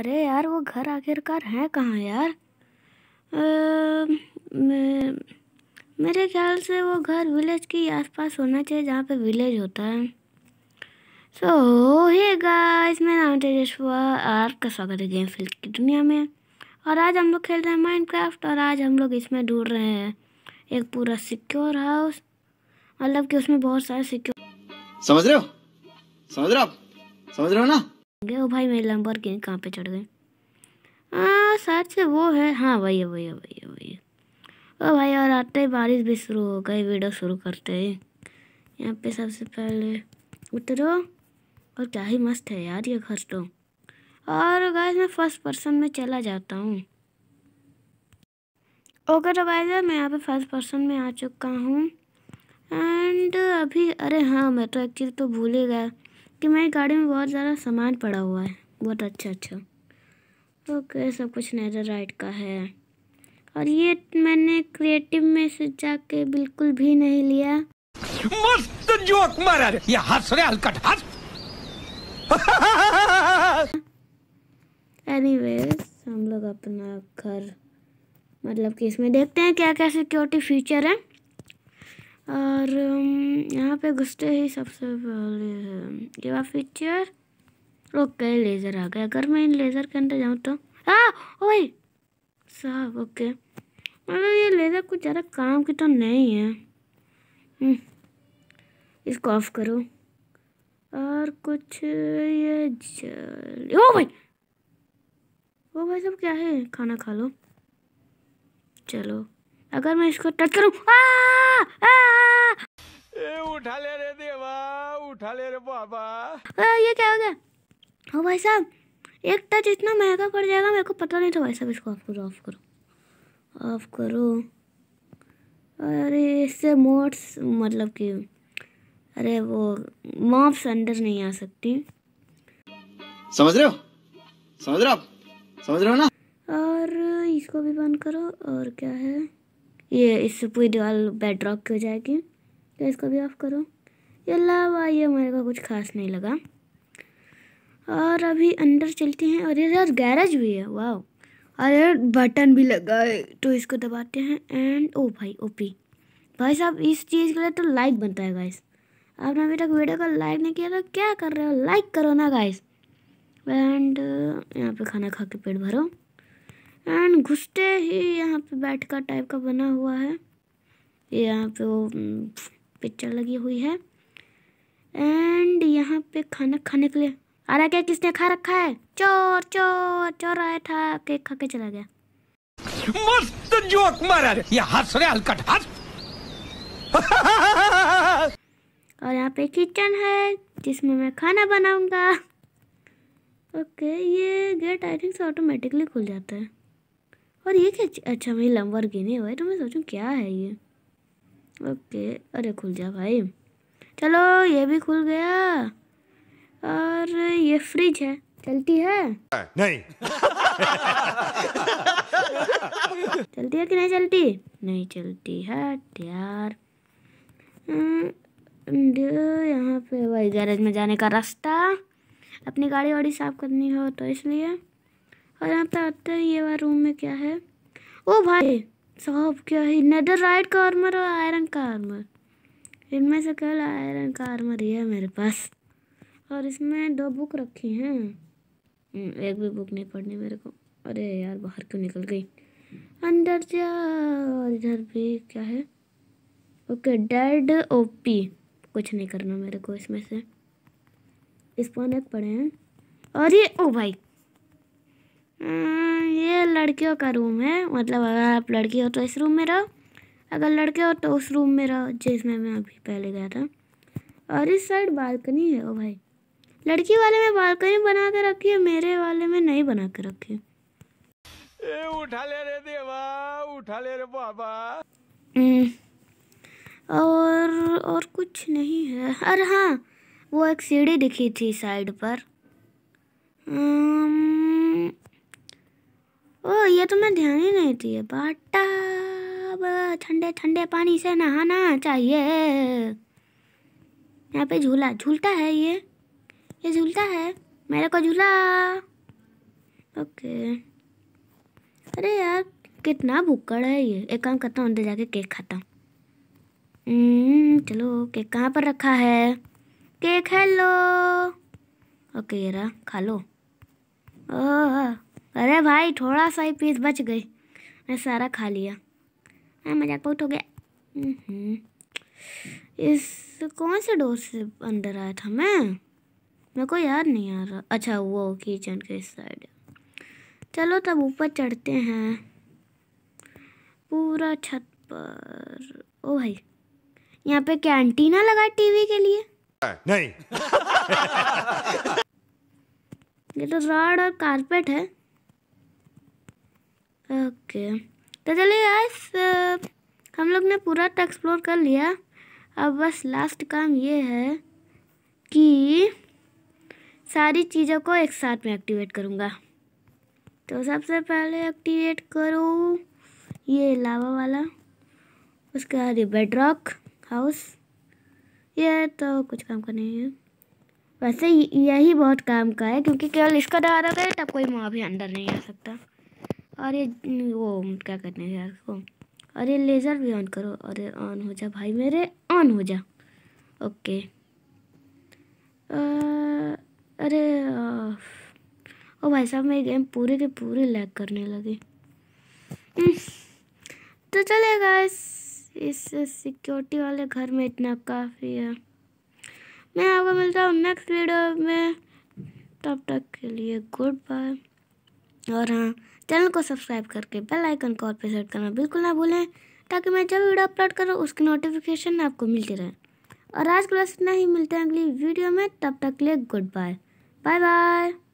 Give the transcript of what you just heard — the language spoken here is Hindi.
अरे यार वो घर आखिरकार है कहाँ यार आ, मे, मेरे ख्याल से वो घर विलेज के आसपास होना चाहिए जहाँ पे विलेज होता है सो हे गाइस मैं नाम तेजस्वा आपका स्वागत है गेम फील्ड की दुनिया में और आज हम लोग खेल रहे हैं माइनक्राफ्ट और आज हम लोग इसमें ढूंढ रहे हैं एक पूरा सिक्योर हाउस मतलब कि उसमें बहुत सारे सिक्योर समझ रहे हो समझ रहे हो आप समझ रहे हो ना गए ओ भाई मेरे लंबर के कहाँ पे चढ़ गए हाँ शायद से वो है हाँ वही है वही है वही है वही ओ भाई और आते ही बारिश भी शुरू हो गई वीडियो शुरू करते ही यहाँ पे सबसे पहले उतरो और क्या ही मस्त है यार ये घर तो और गाइस मैं फर्स्ट पर्सन में चला जाता हूँ ओके तो गाइस मैं यहाँ पे फर्स्ट पर्सन में आ चुका हूँ एंड अभी अरे हाँ मैं तो एक चीज़ तो भूल ही गया कि मेरी गाड़ी में बहुत ज़्यादा सामान पड़ा हुआ है बहुत अच्छा अच्छा ओके सब कुछ नैदर राइट का है और ये मैंने क्रिएटिव में से जाके बिल्कुल भी नहीं लिया मस्त जोक मारा ये हंस रहे हलकट हंस एनीवेज हम लोग अपना घर मतलब कि इसमें देखते हैं क्या क्या सिक्योरिटी फीचर है और um, यहाँ पे घुसते ही सबसे पहले ये फीचर ओके लेज़र आ गया अगर मैं इन लेज़र के अंदर जाऊँ तो हाँ ओए साहब ओके मतलब ये लेज़र कुछ ज़्यादा काम की तो नहीं है हम्म, इसको ऑफ करो और कुछ ये जल ओ भाई ओ भाई सब क्या है खाना खा लो चलो अगर मैं इसको टच करूँ उठा ले रे देवा उठा ले रे बाबा ये क्या हो गया ओ भाई साहब एक टच इतना महंगा पड़ जाएगा मेरे को पता नहीं था भाई साहब इसको ऑफ करो ऑफ करो ऑफ करो अरे इससे मोड्स मतलब कि अरे वो मॉप्स अंदर नहीं आ सकती समझ रहे हो समझ रहे हो समझ रहे हो ना और इसको भी बंद करो और क्या है ये इससे पूरी दीवार बेड रॉक की हो जाएगी तो इसको भी ऑफ करो ये लावा ये मेरे को कुछ खास नहीं लगा और अभी अंदर चलते हैं और यार गैरेज भी है वाह और यार बटन भी लगा है तो इसको दबाते हैं एंड ओ oh भाई ओपी भाई साहब इस चीज़ के लिए तो लाइक बनता है गाइस आपने अभी तक वीडियो को लाइक नहीं किया तो क्या कर रहे हो लाइक करो ना गाइस एंड यहाँ पे खाना खा के पेट भरो एंड घुसते ही यहाँ पे बैठ का टाइप का बना हुआ है यहाँ पे वो पिक्चर लगी हुई है एंड यहाँ पे खाना खाने के लिए आ रहा क्या किसने खा रखा है चोर चोर चोर आया था केक खा के चला गया मस्त जोक मारा ये हंस रे हलकट हंस और यहाँ पे किचन है जिसमें मैं खाना बनाऊंगा ओके ये गेट आई थिंक से ऑटोमेटिकली खुल जाता है और ये क्या अच्छा मेरी लंबर के हुआ है तो मैं सोचूँ क्या है ये ओके अरे खुल जा भाई चलो ये भी खुल गया और ये फ्रिज है चलती है नहीं चलती है कि नहीं चलती नहीं चलती है यार हम्म, यहाँ पे वही गैरेज में जाने का रास्ता अपनी गाड़ी वाड़ी साफ करनी हो तो इसलिए और यहाँ पे आते हैं ये वाला रूम में क्या है ओ भाई साहब क्या है नेदर राइट का आर्मर और आयरन का आर्मर इनमें से केवल आयरन का आर्मर ही है मेरे पास और इसमें दो बुक रखी हैं हम्म, एक भी बुक नहीं पढ़नी मेरे को अरे यार बाहर क्यों निकल गई अंदर जा और इधर भी क्या है ओके डेड ओपी कुछ नहीं करना मेरे को इसमें से इस पर पड़े हैं और ये ओ भाई हम्म, ये लड़कियों का रूम है मतलब अगर आप लड़की हो तो इस रूम में रहो अगर लड़के हो तो उस रूम में रहो जिसमें मैं अभी पहले गया था और इस साइड बालकनी है ओ भाई लड़की वाले में बालकनी बना के रखी है मेरे वाले में नहीं बना के रखी ए, उठा ले रे देवा उठा ले रे बाबा हम्म, और और कुछ नहीं है अरे हाँ वो एक सीढ़ी दिखी थी साइड पर हम्म, ओ ये तो मैं ध्यान ही नहीं दिए बाटा ठंडे ठंडे पानी से नहाना चाहिए यहाँ पे झूला झूलता है ये ये झूलता है मेरे को झूला ओके अरे यार कितना भूखड़ है ये एक काम करता हूँ अंदर जाके केक खाता हूँ हम्म, चलो केक कहाँ पर रखा है केक है लो ओके यार खा लो ओह अरे भाई थोड़ा सा ही पीस बच गई मैं सारा खा लिया अरे मजाक बहुत हो गया हम्म। इस कौन से डोर से अंदर आया था मैं मेरे को याद नहीं आ रहा अच्छा वो किचन के इस साइड चलो तब ऊपर चढ़ते हैं पूरा छत पर ओ भाई यहाँ पे क्या एंटीना लगा टीवी के लिए नहीं ये तो रॉड और कारपेट है ओके तो चलिए गाइस हम लोग ने पूरा एक्सप्लोर तो कर लिया अब बस लास्ट काम ये है कि सारी चीज़ों को एक साथ में एक्टिवेट करूँगा तो सबसे पहले एक्टिवेट करो ये लावा वाला उसके बाद ये बेड रॉक हाउस ये तो कुछ काम का नहीं है वैसे यही बहुत काम का है क्योंकि केवल इसका डर तो है तब कोई माँ भी अंदर नहीं आ सकता और ये वो क्या करने यार वो और ये लेज़र भी ऑन करो और ये ऑन हो जा भाई मेरे ऑन हो जा ओके अरे ओ भाई साहब मेरी गेम पूरे के पूरे लैग करने लगे हम्म, तो चलेगा इस इस सिक्योरिटी वाले घर में इतना काफ़ी है मैं आपको मिलता हूँ नेक्स्ट वीडियो में तब तक के लिए गुड बाय और हाँ चैनल को सब्सक्राइब करके बेल आइकन को और प्रेस करना बिल्कुल ना भूलें ताकि मैं जब वीडियो अपलोड करूँ उसकी नोटिफिकेशन आपको मिलती रहे और आज क्लास इतना ही मिलते हैं अगली वीडियो में तब तक के लिए गुड बाय बाय बाय